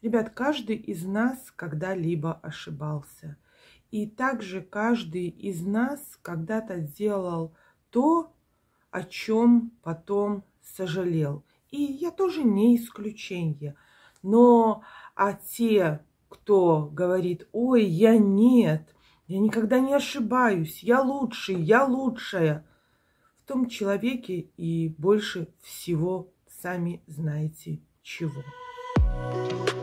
Ребят, каждый из нас когда-либо ошибался. И также каждый из нас когда-то делал то, о чем потом сожалел. И я тоже не исключение. Но а те, кто говорит, ой, я нет, я никогда не ошибаюсь, я лучший, я лучшая, в том человеке и больше всего сами знаете чего. thank you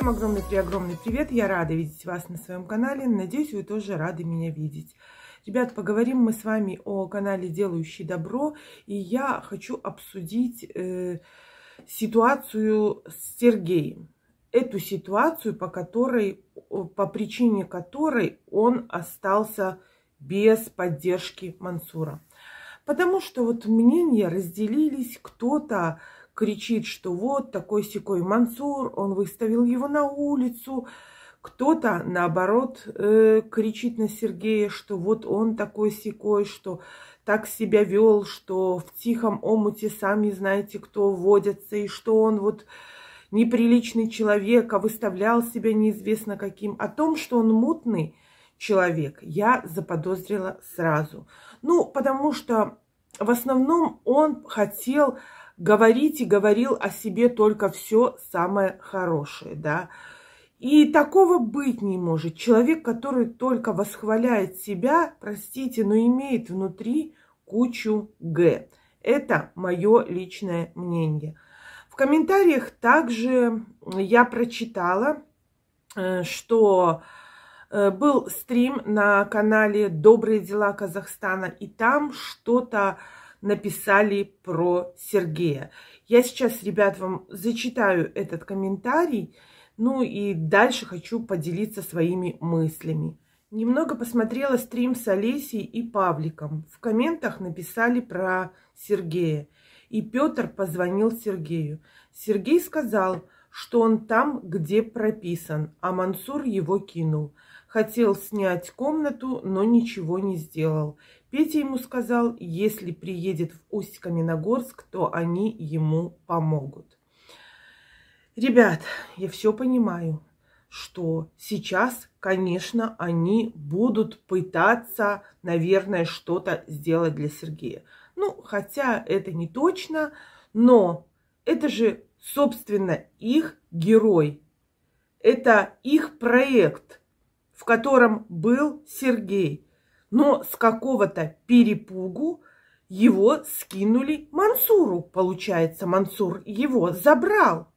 Всем огромный при огромный привет! Я рада видеть вас на своем канале. Надеюсь, вы тоже рады меня видеть. Ребят, поговорим мы с вами о канале Делающий Добро. И я хочу обсудить э, ситуацию с Сергеем. Эту ситуацию, по которой, по причине которой он остался без поддержки Мансура. Потому что вот мнения разделились, кто-то э, кричит, что вот такой секой Мансур, он выставил его на улицу. Кто-то, наоборот, э, кричит на Сергея, что вот он такой секой, что так себя вел, что в тихом омуте сами знаете, кто водятся, и что он вот неприличный человек, а выставлял себя неизвестно каким. О том, что он мутный человек, я заподозрила сразу. Ну, потому что в основном он хотел говорить и говорил о себе только все самое хорошее, да. И такого быть не может. Человек, который только восхваляет себя, простите, но имеет внутри кучу «г». Это мое личное мнение. В комментариях также я прочитала, э, что э, был стрим на канале «Добрые дела Казахстана», и там что-то написали про Сергея. Я сейчас, ребят, вам зачитаю этот комментарий, ну и дальше хочу поделиться своими мыслями. Немного посмотрела стрим с Олесей и Павликом. В комментах написали про Сергея. И Петр позвонил Сергею. Сергей сказал, что он там, где прописан, а Мансур его кинул. Хотел снять комнату, но ничего не сделал. Петя ему сказал, если приедет в Усть-Каменогорск, то они ему помогут. Ребят, я все понимаю, что сейчас, конечно, они будут пытаться, наверное, что-то сделать для Сергея. Ну, хотя это не точно, но это же, собственно, их герой. Это их проект, в котором был Сергей – но с какого-то перепугу его скинули Мансуру. Получается, Мансур его забрал.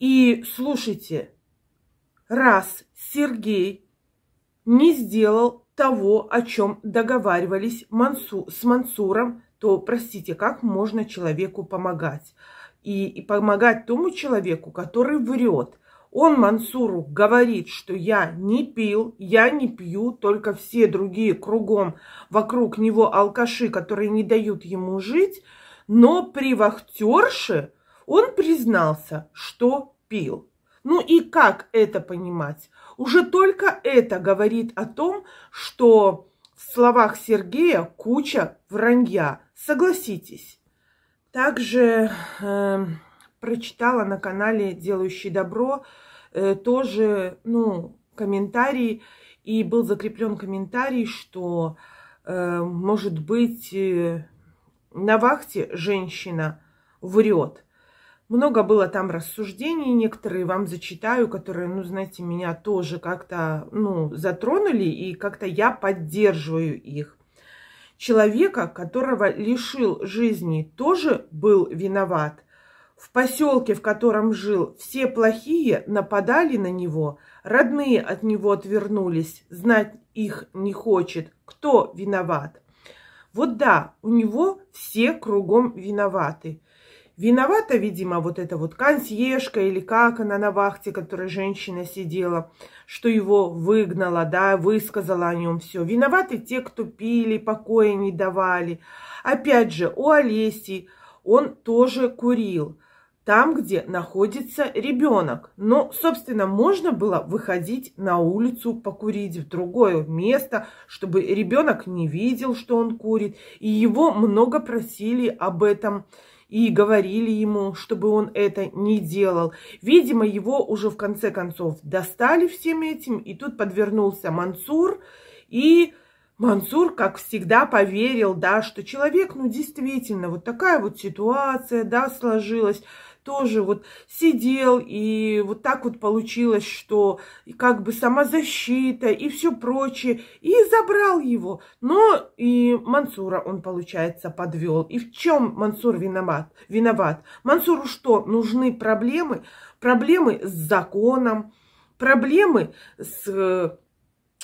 И слушайте, раз Сергей не сделал того, о чем договаривались Мансу, с Мансуром, то, простите, как можно человеку помогать? И, и помогать тому человеку, который врет – он Мансуру говорит, что я не пил, я не пью, только все другие кругом вокруг него алкаши, которые не дают ему жить. Но при вахтерше он признался, что пил. Ну и как это понимать? Уже только это говорит о том, что в словах Сергея куча вранья. Согласитесь. Также... Э прочитала на канале «Делающий добро» э, тоже, ну, комментарий, и был закреплен комментарий, что, э, может быть, э, на вахте женщина врет. Много было там рассуждений, некоторые вам зачитаю, которые, ну, знаете, меня тоже как-то, ну, затронули, и как-то я поддерживаю их. Человека, которого лишил жизни, тоже был виноват. В поселке, в котором жил, все плохие нападали на него, родные от него отвернулись, знать их не хочет. Кто виноват? Вот да, у него все кругом виноваты. Виновата, видимо, вот эта вот консьержка или как она на вахте, которая женщина сидела, что его выгнала, да, высказала о нем все. Виноваты те, кто пили, покоя не давали. Опять же, у Олеси он тоже курил там, где находится ребенок. Но, ну, собственно, можно было выходить на улицу покурить в другое место, чтобы ребенок не видел, что он курит. И его много просили об этом и говорили ему, чтобы он это не делал. Видимо, его уже в конце концов достали всем этим, и тут подвернулся Мансур, и Мансур, как всегда, поверил, да, что человек, ну, действительно, вот такая вот ситуация, да, сложилась, тоже вот сидел, и вот так вот получилось, что как бы самозащита и все прочее, и забрал его. Но и Мансура он, получается, подвел. И в чем Мансур виноват? виноват? Мансуру что, нужны проблемы? Проблемы с законом, проблемы с э,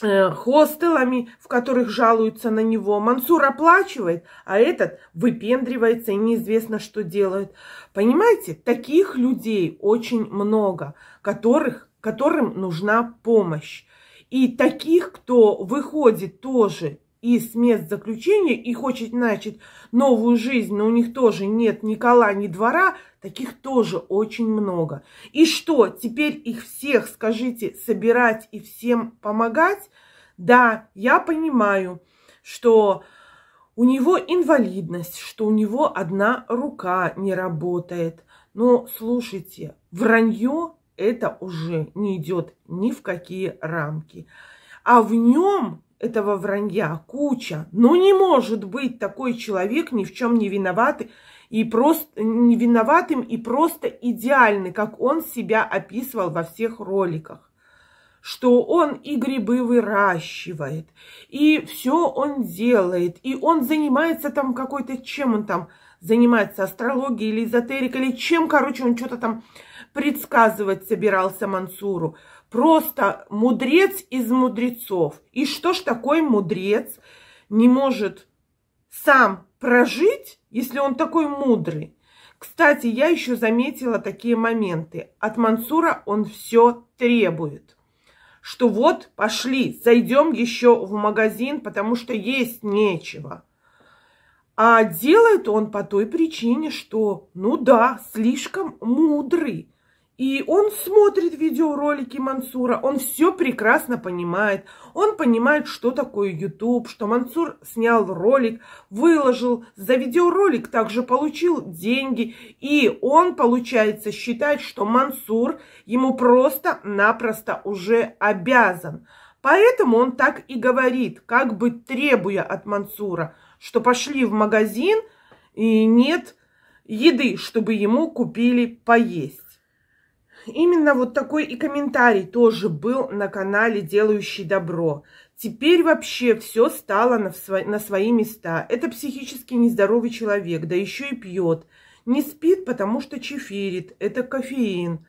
Э, хостелами, в которых жалуются на него. Мансур оплачивает, а этот выпендривается и неизвестно, что делает. Понимаете, таких людей очень много, которых, которым нужна помощь. И таких, кто выходит тоже из мест заключения и хочет начать новую жизнь, но у них тоже нет ни кола, ни двора, таких тоже очень много. И что, теперь их всех, скажите, собирать и всем помогать? Да, я понимаю, что у него инвалидность, что у него одна рука не работает. Но слушайте, вранье это уже не идет ни в какие рамки. А в нем этого вранья куча. Но ну, не может быть такой человек ни в чем не виноватый и просто не виноватым и просто идеальный, как он себя описывал во всех роликах что он и грибы выращивает, и все он делает, и он занимается там какой-то, чем он там занимается, астрологией или эзотерикой, или чем, короче, он что-то там предсказывать собирался Мансуру. Просто мудрец из мудрецов. И что ж такой мудрец не может сам прожить, если он такой мудрый? Кстати, я еще заметила такие моменты. От Мансура он все требует. Что вот, пошли, зайдем еще в магазин, потому что есть нечего. А делает он по той причине, что, ну да, слишком мудрый. И он смотрит видеоролики Мансура, он все прекрасно понимает. Он понимает, что такое YouTube, что Мансур снял ролик, выложил, за видеоролик также получил деньги. И он, получается, считает, что Мансур ему просто-напросто уже обязан. Поэтому он так и говорит, как бы требуя от Мансура, что пошли в магазин и нет еды, чтобы ему купили поесть именно вот такой и комментарий тоже был на канале «Делающий добро». Теперь вообще все стало на, свои, на свои места. Это психически нездоровый человек, да еще и пьет. Не спит, потому что чефирит, это кофеин.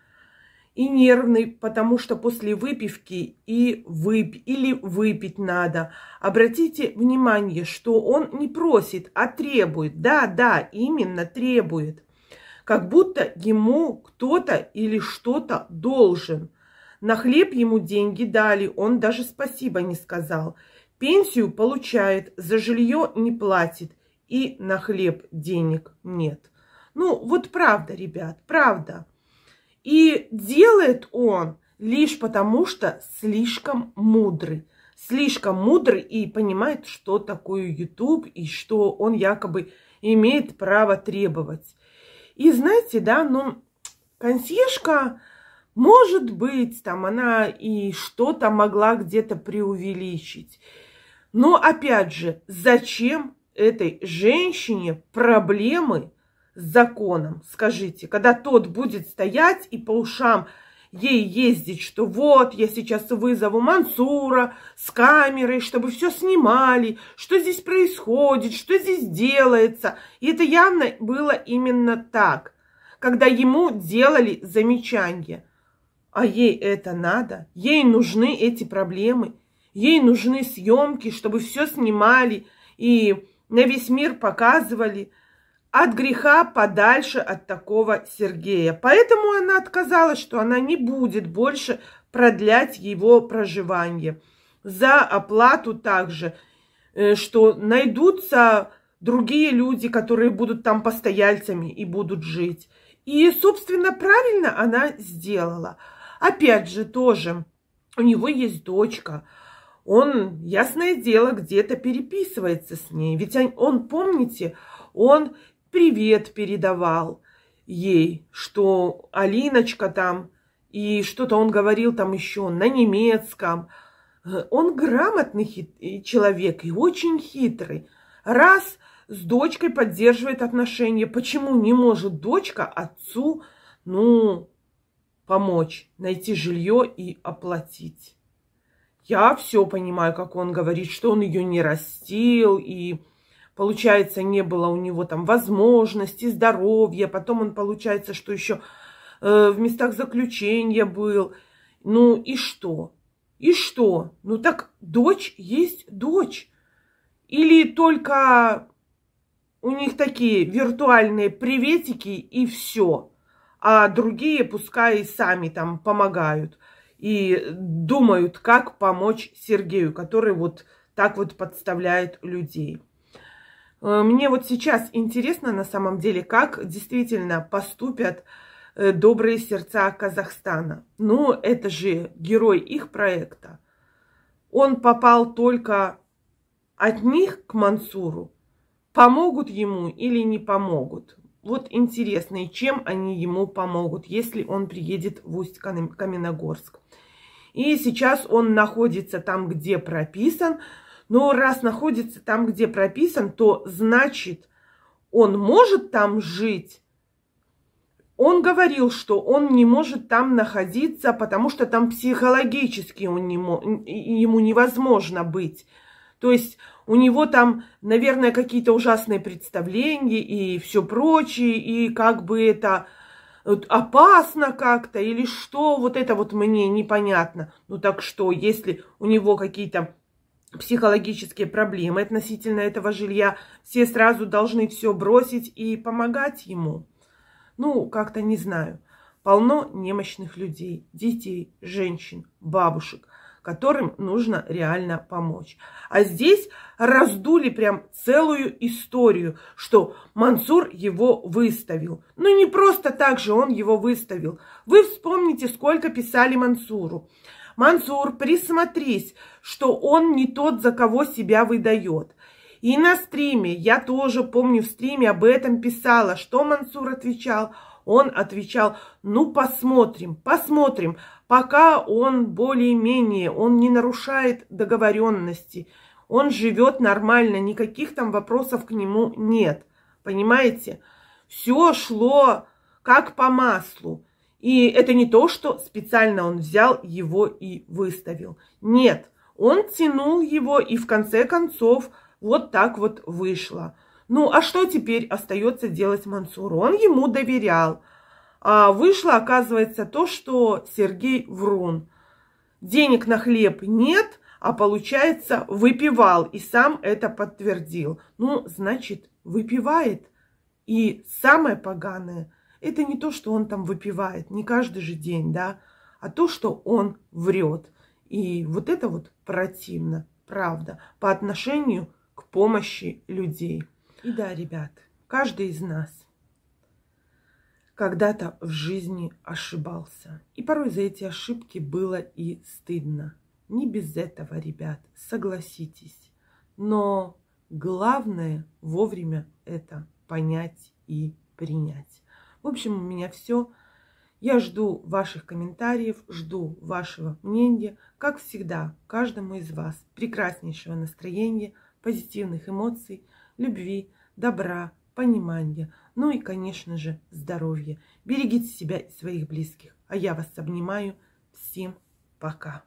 И нервный, потому что после выпивки и вып или выпить надо. Обратите внимание, что он не просит, а требует. Да, да, именно требует как будто ему кто-то или что-то должен. На хлеб ему деньги дали, он даже спасибо не сказал. Пенсию получает, за жилье не платит и на хлеб денег нет. Ну, вот правда, ребят, правда. И делает он лишь потому, что слишком мудрый. Слишком мудрый и понимает, что такое YouTube и что он якобы имеет право требовать. И знаете, да, ну, консьержка, может быть, там она и что-то могла где-то преувеличить. Но опять же, зачем этой женщине проблемы с законом, скажите, когда тот будет стоять и по ушам ей ездить, что вот, я сейчас вызову Мансура с камерой, чтобы все снимали, что здесь происходит, что здесь делается. И это явно было именно так, когда ему делали замечания. А ей это надо, ей нужны эти проблемы, ей нужны съемки, чтобы все снимали и на весь мир показывали – от греха подальше от такого Сергея. Поэтому она отказалась, что она не будет больше продлять его проживание. За оплату также, э, что найдутся другие люди, которые будут там постояльцами и будут жить. И, собственно, правильно она сделала. Опять же, тоже у него есть дочка. Он, ясное дело, где-то переписывается с ней. Ведь он, помните, он привет передавал ей, что Алиночка там, и что-то он говорил там еще на немецком. Он грамотный хит- человек и очень хитрый. Раз с дочкой поддерживает отношения, почему не может дочка отцу, ну, помочь, найти жилье и оплатить? Я все понимаю, как он говорит, что он ее не растил и получается, не было у него там возможности, здоровья. Потом он, получается, что еще э, в местах заключения был. Ну и что? И что? Ну так дочь есть дочь. Или только у них такие виртуальные приветики и все. А другие пускай сами там помогают и думают, как помочь Сергею, который вот так вот подставляет людей. Э, мне вот сейчас интересно на самом деле, как действительно поступят э, добрые сердца Казахстана. Ну, это же герой их проекта. Он попал только от них к Мансуру. Помогут ему или не помогут? Вот интересно, и чем они ему помогут, если он приедет в Усть-Каменогорск. И сейчас он находится там, где прописан – но раз находится там, где прописан, то значит, он может там жить. Он говорил, что он не может там находиться, потому что там психологически он не, ему невозможно быть. То есть у него там, наверное, какие-то ужасные представления и все прочее, и как бы это опасно как-то или что, вот это вот мне непонятно. Ну так что, если у него какие-то психологические проблемы относительно этого жилья, все сразу должны все бросить и помогать ему. Ну, как-то не знаю. Полно немощных людей, детей, женщин, бабушек, которым нужно реально помочь. А здесь раздули прям целую историю, что Мансур его выставил. Ну, не просто так же он его выставил. Вы вспомните, сколько писали Мансуру. Мансур, присмотрись, что он не тот, за кого себя выдает. И на стриме, я тоже помню в стриме об этом писала, что Мансур отвечал. Он отвечал, ну посмотрим, посмотрим, пока он более-менее, он не нарушает договоренности, он живет нормально, никаких там вопросов к нему нет, понимаете? Все шло как по маслу. И это не то, что специально он взял его и выставил. Нет, он тянул его, и в конце концов вот так вот вышло. Ну, а что теперь остается делать Мансуру? Он ему доверял. А вышло, оказывается, то, что Сергей врун. Денег на хлеб нет, а получается выпивал. И сам это подтвердил. Ну, значит, выпивает. И самое поганое – это не то, что он там выпивает, не каждый же день, да, а то, что он врет. И вот это вот противно, правда, по отношению к помощи людей. И да, ребят, каждый из нас когда-то в жизни ошибался. И порой за эти ошибки было и стыдно. Не без этого, ребят, согласитесь. Но главное вовремя это понять и принять. В общем, у меня все. Я жду ваших комментариев, жду вашего мнения. Как всегда, каждому из вас прекраснейшего настроения, позитивных эмоций, любви, добра, понимания, ну и, конечно же, здоровья. Берегите себя и своих близких. А я вас обнимаю. Всем пока.